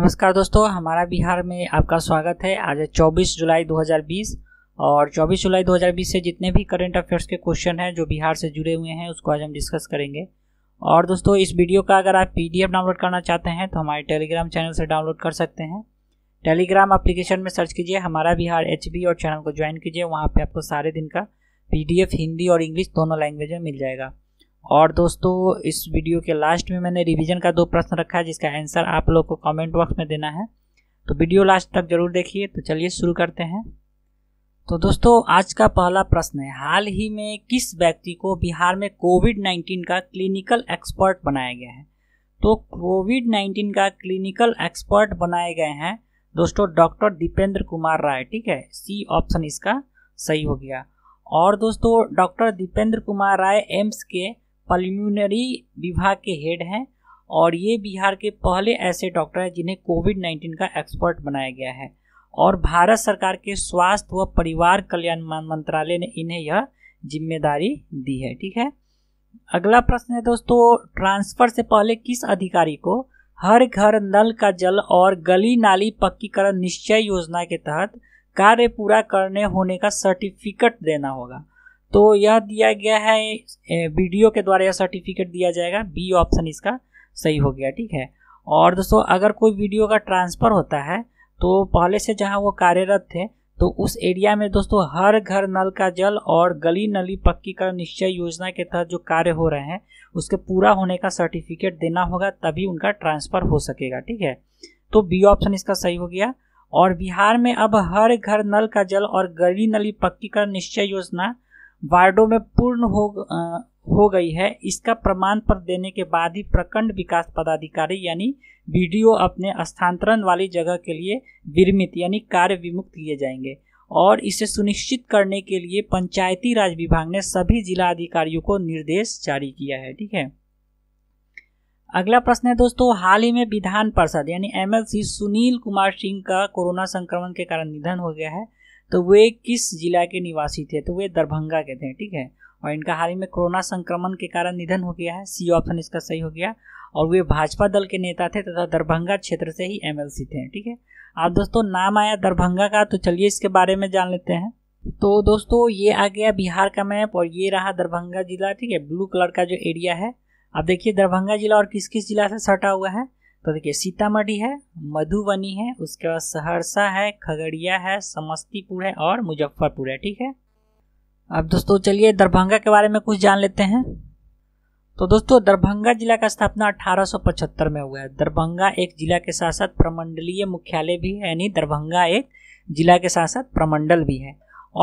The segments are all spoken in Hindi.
नमस्कार दोस्तों हमारा बिहार में आपका स्वागत है आज है 24 जुलाई 2020 और 24 जुलाई 2020 से जितने भी करंट अफेयर्स के क्वेश्चन हैं जो बिहार से जुड़े हुए हैं उसको आज हम डिस्कस करेंगे और दोस्तों इस वीडियो का अगर आप पीडीएफ डाउनलोड करना चाहते हैं तो हमारे टेलीग्राम चैनल से डाउनलोड कर सकते हैं टेलीग्राम अप्लीकेशन में सर्च कीजिए हमारा बिहार एच और चैनल को ज्वाइन कीजिए वहाँ पर आपको सारे दिन का पी हिंदी और इंग्लिश दोनों लैंग्वेज में मिल जाएगा और दोस्तों इस वीडियो के लास्ट में मैंने रिवीजन का दो प्रश्न रखा है जिसका आंसर आप लोग को कमेंट बॉक्स में देना है तो वीडियो लास्ट तक जरूर देखिए तो चलिए शुरू करते हैं तो दोस्तों आज का पहला प्रश्न है हाल ही में किस व्यक्ति को बिहार में कोविड नाइन्टीन का क्लिनिकल एक्सपर्ट बनाया गया है तो कोविड नाइन्टीन का क्लिनिकल एक्सपर्ट बनाए गए हैं दोस्तों डॉक्टर दीपेंद्र कुमार राय ठीक है सी ऑप्शन इसका सही हो गया और दोस्तों डॉक्टर दीपेंद्र कुमार राय एम्स के पल्यूनरी विभाग के हेड हैं और ये बिहार के पहले ऐसे डॉक्टर हैं जिन्हें कोविड नाइन्टीन का एक्सपर्ट बनाया गया है और भारत सरकार के स्वास्थ्य व परिवार कल्याण मंत्रालय ने इन्हें यह जिम्मेदारी दी है ठीक है अगला प्रश्न है दोस्तों ट्रांसफर से पहले किस अधिकारी को हर घर नल का जल और गली नाली पक्कीकरण निश्चय योजना के तहत कार्य पूरा करने होने का सर्टिफिकेट देना होगा तो यह दिया गया है वीडियो के द्वारा यह सर्टिफिकेट दिया जाएगा बी ऑप्शन इसका सही हो गया ठीक है और दोस्तों अगर कोई वीडियो का ट्रांसफ़र होता है तो पहले से जहाँ वो कार्यरत थे तो उस एरिया में दोस्तों हर घर नल का जल और गली नली पक्कीकरण निश्चय योजना के तहत जो कार्य हो रहे हैं उसके पूरा होने का सर्टिफिकेट देना होगा तभी उनका ट्रांसफ़र हो सकेगा ठीक है तो बी ऑप्शन इसका सही हो गया और बिहार में अब हर घर नल का जल और गली नली पक्कीकरण निश्चय योजना वार्डो में पूर्ण हो आ, हो गई है इसका प्रमाण पत्र देने के बाद ही प्रखंड विकास पदाधिकारी यानी वीडियो अपने स्थानांतरण वाली जगह के लिए विरमित यानी कार्य विमुक्त किए जाएंगे और इसे सुनिश्चित करने के लिए पंचायती राज विभाग ने सभी जिला अधिकारियों को निर्देश जारी किया है ठीक है अगला प्रश्न है दोस्तों हाल ही में विधान परिषद यानी एमएलसी सुनील कुमार सिंह का कोरोना संक्रमण के कारण निधन हो गया है तो वे किस जिला के निवासी थे तो वे दरभंगा के थे ठीक है और इनका हाल ही में कोरोना संक्रमण के कारण निधन हो गया है सी ऑप्शन इसका सही हो गया और वे भाजपा दल के नेता थे तथा दरभंगा क्षेत्र से ही एमएलसी थे ठीक है आप दोस्तों नाम आया दरभंगा का तो चलिए इसके बारे में जान लेते हैं तो दोस्तों ये आ गया बिहार का मैप और ये रहा दरभंगा जिला ठीक है ब्लू कलर का जो एरिया है अब देखिए दरभंगा जिला और किस किस जिला से सटा हुआ है तो देखिए सीतामढ़ी है मधुबनी है उसके बाद सहरसा है खगड़िया है समस्तीपुर है और मुजफ्फरपुर है ठीक है अब दोस्तों चलिए दरभंगा के बारे में कुछ जान लेते हैं तो दोस्तों दरभंगा जिला का स्थापना 1875 में हुआ है दरभंगा एक जिला के साथ साथ प्रमंडलीय मुख्यालय भी है यानी दरभंगा एक जिला के साथ साथ प्रमंडल भी है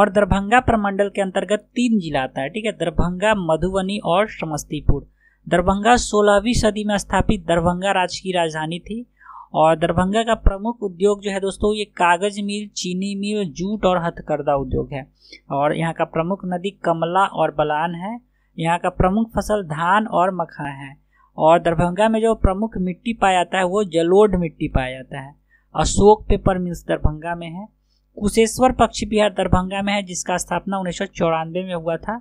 और दरभंगा प्रमंडल के अंतर्गत तीन जिला आता है ठीक है दरभंगा मधुबनी और समस्तीपुर दरभंगा 16वीं सदी में स्थापित दरभंगा राज्य की राजधानी थी और दरभंगा का प्रमुख उद्योग जो है दोस्तों ये कागज मिल चीनी मिल जूट और हथकरदा उद्योग है और यहाँ का प्रमुख नदी कमला और बलान है यहाँ का प्रमुख फसल धान और मखा है और दरभंगा में जो प्रमुख मिट्टी पाया जाता है वो जलोढ़ मिट्टी पाया जाता है अशोक पेपर मिल्स दरभंगा में है कुशेश्वर पक्ष बिहार दरभंगा में है जिसका स्थापना उन्नीस में हुआ था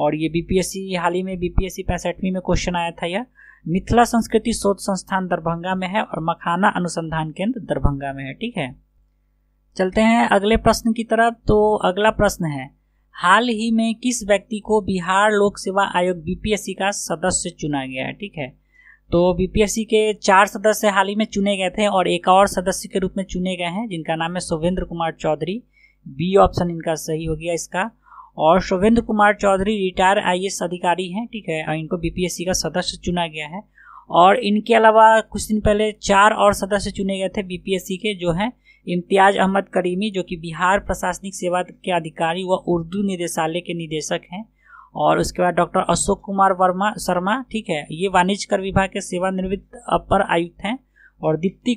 और ये बीपीएससी हाल ही में बीपीएससी पैंसठवीं में क्वेश्चन आया था यह मिथिला संस्कृति शोध संस्थान दरभंगा में है और मखाना अनुसंधान केंद्र दरभंगा में है ठीक है चलते हैं अगले प्रश्न की तरफ तो अगला प्रश्न है हाल ही में किस व्यक्ति को बिहार लोक सेवा आयोग बीपीएससी का सदस्य चुना गया है ठीक है तो बीपीएससी के चार सदस्य हाल ही में चुने गए थे और एक और सदस्य के रूप में चुने गए हैं जिनका नाम है शुभेंद्र कुमार चौधरी बी ऑप्शन इनका सही हो गया इसका और शोभेंद्र कुमार चौधरी रिटायर आई अधिकारी हैं ठीक है इनको बीपीएससी का सदस्य चुना गया है और इनके अलावा कुछ दिन पहले चार और सदस्य चुने गए थे बीपीएससी के जो हैं इम्तियाज अहमद करीमी जो कि बिहार प्रशासनिक सेवा के अधिकारी व उर्दू निदेशालय के निदेशक हैं और उसके बाद डॉक्टर अशोक कुमार वर्मा शर्मा ठीक है ये वाणिज्य कर विभाग के सेवानिवृत्त अपर आयुक्त हैं और दीप्ति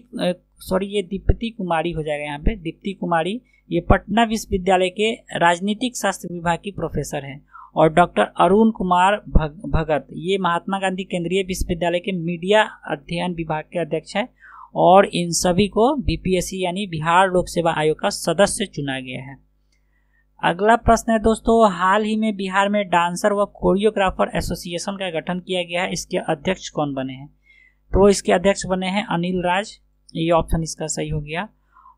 सॉरी ये दीप्ति कुमारी हो जाएगा यहाँ पे दीप्ति कुमारी ये पटना विश्वविद्यालय के राजनीतिक शास्त्र विभाग की प्रोफेसर हैं और डॉक्टर अरुण कुमार भग, भगत ये महात्मा गांधी केंद्रीय विश्वविद्यालय के मीडिया अध्ययन विभाग के अध्यक्ष हैं और इन सभी को बीपीएससी यानी बिहार लोक सेवा आयोग का सदस्य चुना गया है अगला प्रश्न है दोस्तों हाल ही में बिहार में डांसर व कोरियोग्राफर एसोसिएशन का गठन किया गया है इसके अध्यक्ष कौन बने हैं तो इसके अध्यक्ष बने हैं अनिल राज ये ऑप्शन इसका सही हो गया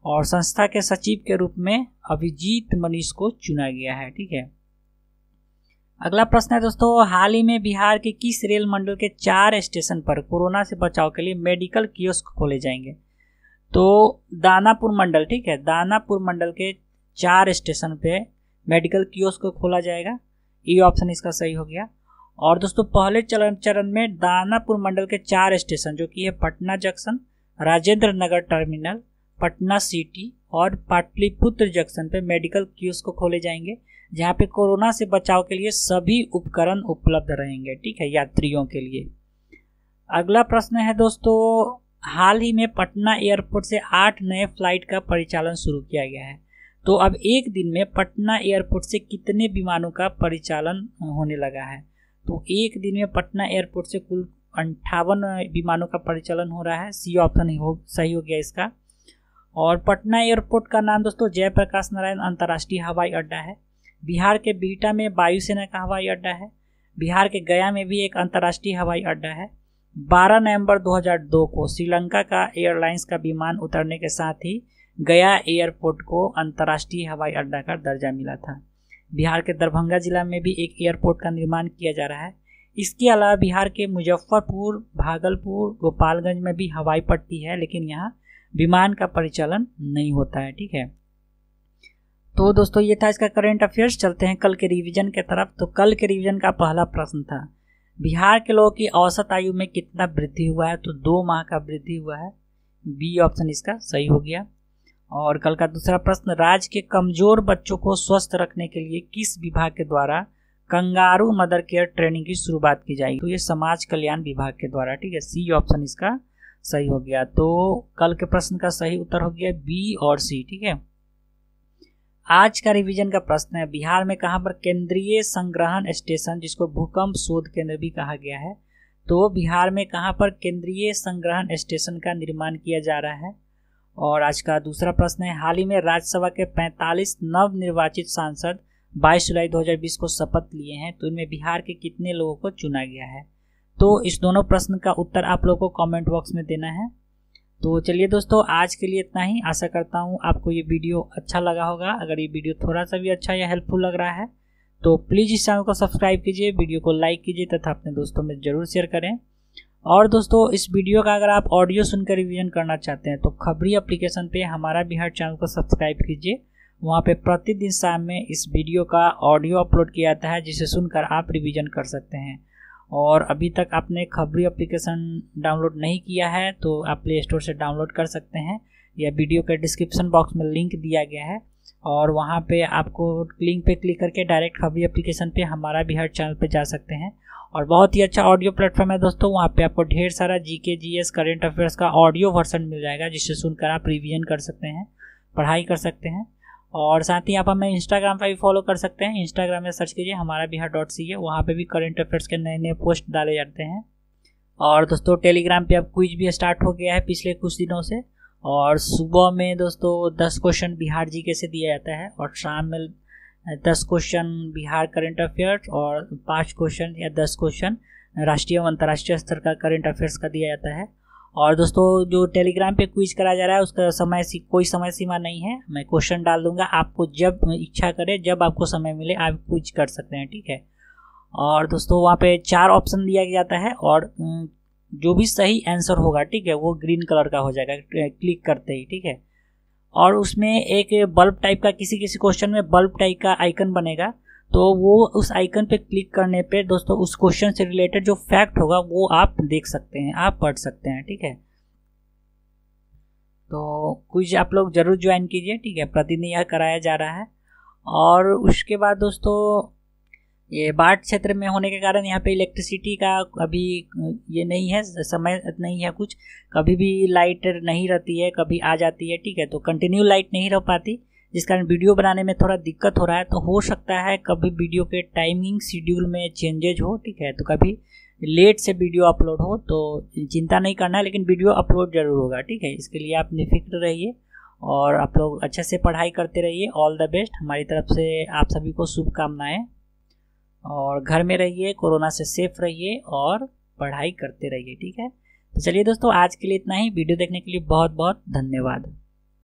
और संस्था के सचिव के रूप में अभिजीत मनीष को चुना गया है ठीक है अगला प्रश्न है दोस्तों हाल ही में बिहार के किस रेल मंडल के चार स्टेशन पर कोरोना से बचाव के लिए मेडिकल कियोस्क खोले जाएंगे तो दानापुर मंडल ठीक है दानापुर मंडल के चार स्टेशन पे मेडिकल कियोस्क को खोला जाएगा ये ऑप्शन इसका सही हो गया और दोस्तों पहले चरण चरण में दानापुर मंडल के चार स्टेशन जो कि है Patna junction Rajendra Nagar terminal Patna city और पाटलिपुत्र जंक्शन पे मेडिकल क्यूज को खोले जाएंगे जहाँ पे कोरोना से बचाव के लिए सभी उपकरण उपलब्ध रहेंगे ठीक है यात्रियों के लिए अगला प्रश्न है दोस्तों हाल ही में पटना एयरपोर्ट से आठ नए फ्लाइट का परिचालन शुरू किया गया है तो अब एक दिन में पटना एयरपोर्ट से कितने विमानों का परिचालन होने लगा है तो एक दिन में पटना एयरपोर्ट से कुल अंठावन विमानों का परिचालन हो रहा है सी ऑप्शन हो सही हो गया इसका और पटना एयरपोर्ट का नाम दोस्तों जयप्रकाश नारायण अंतर्राष्ट्रीय हवाई अड्डा है बिहार के बीटा में वायुसेना का हवाई अड्डा है बिहार के गया में भी एक अंतर्राष्ट्रीय हवाई अड्डा है 12 नवंबर 2002 को श्रीलंका का एयरलाइंस का विमान उतरने के साथ ही गया एयरपोर्ट को अंतर्राष्ट्रीय हवाई अड्डा का दर्जा मिला था बिहार के दरभंगा जिला में भी एक एयरपोर्ट का निर्माण किया जा रहा है इसके अलावा बिहार के मुजफ्फरपुर भागलपुर गोपालगंज में भी हवाई पट्टी है लेकिन यहाँ विमान का परिचालन नहीं होता है ठीक है तो दोस्तों ये था इसका करंट अफेयर्स चलते हैं कल के रिवीजन के तरफ तो कल के रिवीजन का पहला प्रश्न था बिहार के लोगों की औसत आयु में कितना वृद्धि हुआ है तो दो माह का वृद्धि हुआ है बी ऑप्शन इसका सही हो गया और कल का दूसरा प्रश्न राज्य के कमजोर बच्चों को स्वस्थ रखने के लिए किस विभाग के द्वारा कंगारू मदर केयर ट्रेनिंग की शुरुआत की जाएगी तो ये समाज कल्याण विभाग के द्वारा ठीक है सी ऑप्शन इसका सही हो गया तो कल के प्रश्न का सही उत्तर हो गया बी और सी ठीक है आज का रिवीजन का प्रश्न है बिहार में कहां पर केंद्रीय संग्रहण स्टेशन जिसको भूकंप शोध केंद्र भी कहा गया है तो बिहार में कहां पर केंद्रीय संग्रहण स्टेशन का निर्माण किया जा रहा है और आज का दूसरा प्रश्न है हाल ही में राज्यसभा के 45 नवनिर्वाचित सांसद 22 जुलाई 2020 को शपथ लिए हैं तो इनमें बिहार के कितने लोगों को चुना गया है तो इस दोनों प्रश्न का उत्तर आप लोगों को कमेंट बॉक्स में देना है तो चलिए दोस्तों आज के लिए इतना ही आशा करता हूँ आपको ये वीडियो अच्छा लगा होगा अगर ये वीडियो थोड़ा सा भी अच्छा या हेल्पफुल लग रहा है तो प्लीज़ इस चैनल को सब्सक्राइब कीजिए वीडियो को लाइक कीजिए तथा अपने दोस्तों में ज़रूर शेयर करें और दोस्तों इस वीडियो का अगर आप ऑडियो सुनकर रिविजन करना चाहते हैं तो खबरी एप्लीकेशन पर हमारा बिहार चैनल को सब्सक्राइब कीजिए वहाँ पे प्रतिदिन शाम में इस वीडियो का ऑडियो अपलोड किया जाता है जिसे सुनकर आप रिवीजन कर सकते हैं और अभी तक आपने खबरी एप्लीकेशन डाउनलोड नहीं किया है तो आप प्ले स्टोर से डाउनलोड कर सकते हैं या वीडियो के डिस्क्रिप्शन बॉक्स में लिंक दिया गया है और वहाँ पे आपको लिंक पे क्लिक करके डायरेक्ट खबरी एप्लीकेशन पे हमारा बिहार चैनल पे जा सकते हैं और बहुत ही अच्छा ऑडियो प्लेटफॉर्म है दोस्तों वहाँ पे आपको ढेर सारा G K G S current affairs का ऑडियो वर्सन मिल जाएगा जिसे सुनकर आप रिवीजन कर सकते हैं पढ़ाई कर सकते हैं और साथ ही आप हमें इंस्टाग्राम पर भी फॉलो कर सकते हैं इंस्टाग्राम में सर्च कीजिए हमारा बिहार डॉट सी है वहाँ पर भी करंट अफेयर्स के नए नए पोस्ट डाले जाते हैं और दोस्तों टेलीग्राम पे अब क्विज भी स्टार्ट हो गया है पिछले कुछ दिनों से और सुबह में दोस्तों दस क्वेश्चन बिहार जी के से दिया जाता है और शाम में दस क्वेश्चन बिहार करंट अफेयर्स और पाँच क्वेश्चन या दस क्वेश्चन राष्ट्रीय एवं अंतर्राष्ट्रीय स्तर का करंट अफेयर्स का दिया जाता है और दोस्तों जो टेलीग्राम पे क्विज करा जा रहा है उसका समय सी कोई समय सीमा नहीं है मैं क्वेश्चन डाल दूंगा आपको जब इच्छा करे जब आपको समय मिले आप क्विज कर सकते हैं ठीक है और दोस्तों वहाँ पे चार ऑप्शन दिया जाता है और जो भी सही आंसर होगा ठीक है वो ग्रीन कलर का हो जाएगा क्लिक करते ही ठीक है और उसमें एक बल्ब टाइप का किसी किसी क्वेश्चन में बल्ब टाइप का आइकन बनेगा तो वो उस आइकन पे क्लिक करने पे दोस्तों उस क्वेश्चन से रिलेटेड जो फैक्ट होगा वो आप देख सकते हैं आप पढ़ सकते हैं ठीक है तो कुछ आप लोग ज़रूर ज्वाइन कीजिए ठीक है प्रतिदिन यह कराया जा रहा है और उसके बाद दोस्तों ये बाट क्षेत्र में होने के कारण यहाँ पे इलेक्ट्रिसिटी का अभी ये नहीं है समय नहीं है कुछ कभी भी लाइट नहीं रहती है कभी आ जाती है ठीक है तो कंटिन्यू लाइट नहीं रह पाती जिस कारण वीडियो बनाने में थोड़ा दिक्कत हो रहा है तो हो सकता है कभी वीडियो के टाइमिंग शेड्यूल में चेंजेज हो ठीक है तो कभी लेट से वीडियो अपलोड हो तो चिंता नहीं करना है लेकिन वीडियो अपलोड ज़रूर होगा ठीक है इसके लिए आप निफिक्र रहिए और आप लोग अच्छे से पढ़ाई करते रहिए ऑल द बेस्ट हमारी तरफ से आप सभी को शुभकामनाएँ और घर में रहिए कोरोना से सेफ रहिए और पढ़ाई करते रहिए ठीक है तो चलिए दोस्तों आज के लिए इतना ही वीडियो देखने के लिए बहुत बहुत धन्यवाद